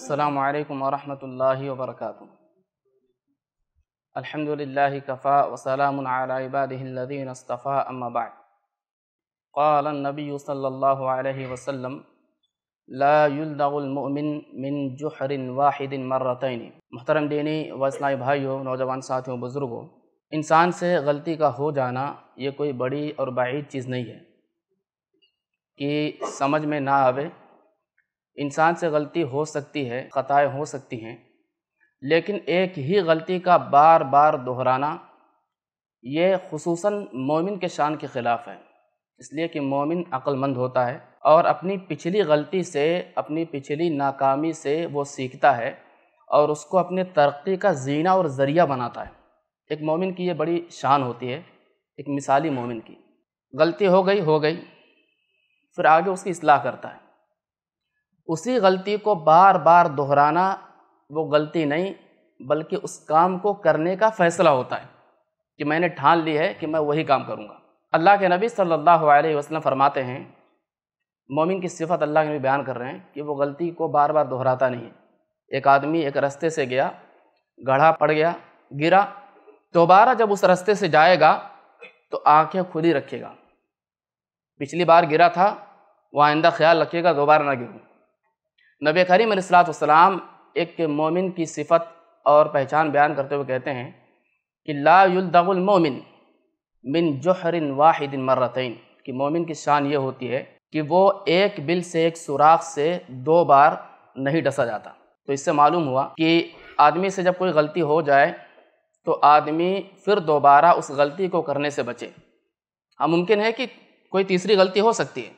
السلام عليكم ورحمة الله وبركاته الحمد لله كفى وسلام على عباده الذين اصطفى أما بعد قال النبي صلى الله عليه وسلم لا يلدغ المؤمن من جحر واحد مرتين محترم ديني و اسلامی نوجوان नौजवान साथियों انسان سے غلطی کا ہو جانا یہ کوئی بڑی اور بعید چیز نہیں ہے کہ سمجھ میں نہ آوے इंसान से गलती हो सकती है खताएँ हो सकती हैं लेकिन एक ही गलती का बार बार दोहराना ये खसूस मोमिन के शान के ख़िलाफ़ है इसलिए कि मोमिन अक्लमंद होता है और अपनी पिछली गलती से अपनी पिछली नाकामी से वो सीखता है और उसको अपने तरक्की का जीना और ज़रिया बनाता है एक मोमिन की ये बड़ी शान होती है एक मिसाली मोमिन की गलती हो गई हो गई फिर आगे उसकी असलाह करता है उसी गलती को बार बार दोहराना वो गलती नहीं बल्कि उस काम को करने का फ़ैसला होता है कि मैंने ठान ली है कि मैं वही काम करूँगा अल्लाह के नबी सल्लल्लाहु अलैहि वसल्लम फरमाते हैं मोमिन की सिफत अल्लाह के नबी बयान कर रहे हैं कि वो गलती को बार बार दोहराता नहीं है एक आदमी एक रास्ते से गया गढ़ा पड़ गया गिरा दोबारा जब उस रास्ते से जाएगा तो आँखें खुली रखेगा पिछली बार गिरा था वो आइंदा ख्याल रखेगा दोबारा ना गिरूँ नबी करीम सलाम एक मोमिन की सिफत और पहचान बयान करते हुए कहते हैं कि लायुलदगुलमोमिन बिन जहरिन वाहिदिन मर्रतिन कि मोमिन की शान ये होती है कि वो एक बिल से एक सुराख से दो बार नहीं डसा जाता तो इससे मालूम हुआ कि आदमी से जब कोई गलती हो जाए तो आदमी फिर दोबारा उस गलती को करने से बचे हाँ मुमकिन है कि कोई तीसरी गलती हो सकती है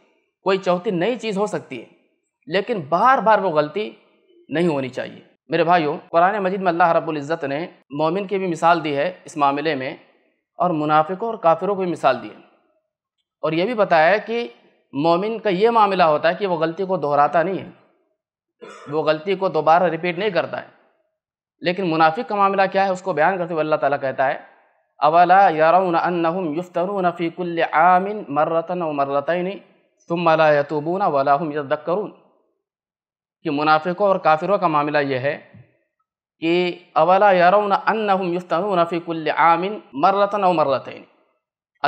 कोई चौथी नई चीज़ हो सकती है लेकिन बार बार वो गलती नहीं होनी चाहिए मेरे भाइयों कुरान मजीद में अल्लाह रबुल्ज़त ने मोमिन की भी मिसाल दी है इस मामले में और मुनाफिकों और काफिरों को भी मिसाल दी है और यह भी बताया कि मोमिन का ये मामला होता है कि वो गलती को दोहराता नहीं है वो गलती को दोबारा रिपीट नहीं करता है लेकिन मुनाफिक का मामला क्या है उसको बयान करते हुए अल्लाह ताला कहता है अवला यारम युफ्तरून फ़ीकुल आमिन मर्रतन व मर्रतन तुम अला यतूबून वला हम कि मुनाफिकों और काफिरों का मामला यह है कि अवला यरौन अन्नहुम युफ्तनून फी कुल्ल आमिन मर्रतन और मर्रतैन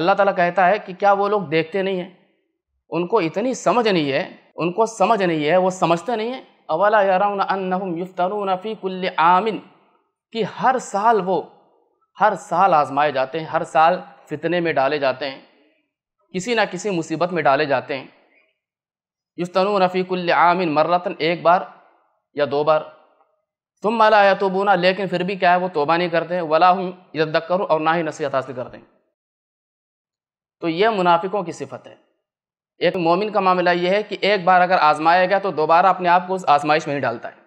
अल्लाह ताला कहता है कि क्या वो लोग देखते नहीं हैं उनको इतनी समझ नहीं है उनको समझ नहीं है वो समझते नहीं हैं अवला यरौन अन्नहुम युफ्तनून फी कुल्ल आमिन कि हर साल वो हर साल आजमाए जाते हैं हर साल फितने में डाले जाते हैं किसी ना किसी मुसीबत में डाले जाते हैं यफ्तनु रफ़ीकुल्ल आमिन मर्रतन एक बार या दो बार तुम माला या बोना लेकिन फिर भी क्या है वो तोबा नहीं करते हैं वला हूँ करूँ और ना ही नसीहत हासिल करते हैं तो यह मुनाफिकों की सिफत है एक मोमिन का मामला यह है कि एक बार अगर आजमाया गया तो दोबारा अपने आप को उस आजमाइश में ही डालता है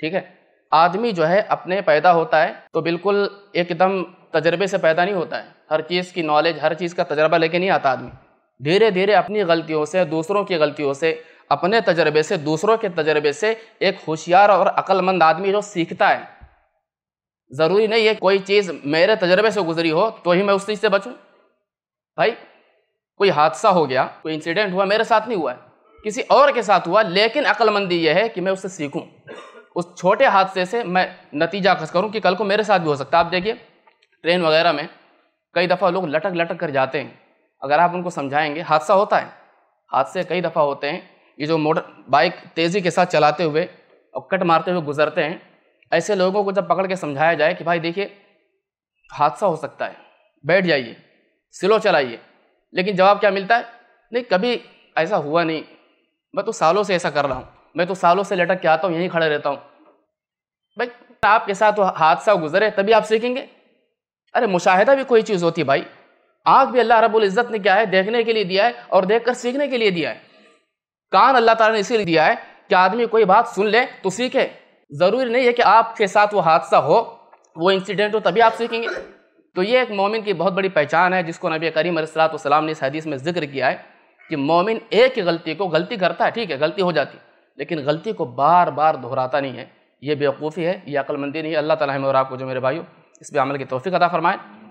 ठीक है आदमी जो है अपने पैदा होता है तो बिल्कुल एकदम तजर्बे से पैदा नहीं होता है हर चीज़ की नॉलेज हर चीज़ का तजर्बा लेके नहीं आता आदमी धीरे धीरे अपनी गलतियों से दूसरों की गलतियों से अपने तजर्बे से दूसरों के तजर्बे से एक होशियार और अक्लमंद आदमी जो सीखता है ज़रूरी नहीं है कोई चीज़ मेरे तजर्बे से गुजरी हो तो ही मैं उस चीज़ से बचूँ भाई कोई हादसा हो गया कोई इंसिडेंट हुआ मेरे साथ नहीं हुआ है किसी और के साथ हुआ लेकिन अक्लमंदी यह है कि मैं उससे सीखूँ उस छोटे हादसे से मैं नतीजा खस करूँ कि कल को मेरे साथ भी हो सकता है आप देखिए ट्रेन वगैरह में कई दफ़ा लोग लटक लटक कर जाते हैं अगर आप उनको समझाएंगे हादसा होता है हादसे कई दफ़ा होते हैं ये जो मोटर बाइक तेज़ी के साथ चलाते हुए और कट मारते हुए गुजरते हैं ऐसे लोगों को जब पकड़ के समझाया जाए कि भाई देखिए हादसा हो सकता है बैठ जाइए स्लो चलाइए लेकिन जवाब क्या मिलता है नहीं कभी ऐसा हुआ नहीं मैं तो सालों से ऐसा कर रहा हूँ मैं तो सालों से लटक के आता हूँ यहीं खड़ा रहता हूँ भाई आपके साथ हादसा गुजरे तभी आप सीखेंगे अरे मुशाहिदा भी कोई चीज़ होती है भाई आंख भी अल्लाह रब्बुल इज़्ज़त ने क्या है देखने के लिए दिया है और देखकर सीखने के लिए दिया है कान अल्लाह ताला ने इसीलिए दिया है कि आदमी कोई बात सुन ले तो सीखे ज़रूरी नहीं है कि आपके साथ वो हादसा हो वो इंसिडेंट हो तभी आप सीखेंगे तो ये एक मोमिन की बहुत बड़ी पहचान है जिसको नबी करीम सलाम ने इस हदीस में जिक्र किया है कि मोमिन एक गलती को गलती करता है ठीक है गलती हो जाती लेकिन गलती को बार बार दोहराता नहीं है ये बेवकूफ़ी है ये अक्लमंदी नहीं है अल्लाह ताला हमें और आपको जो मेरे भाइयों इस पर अमल की तोफ़ी अदा फरमाएँ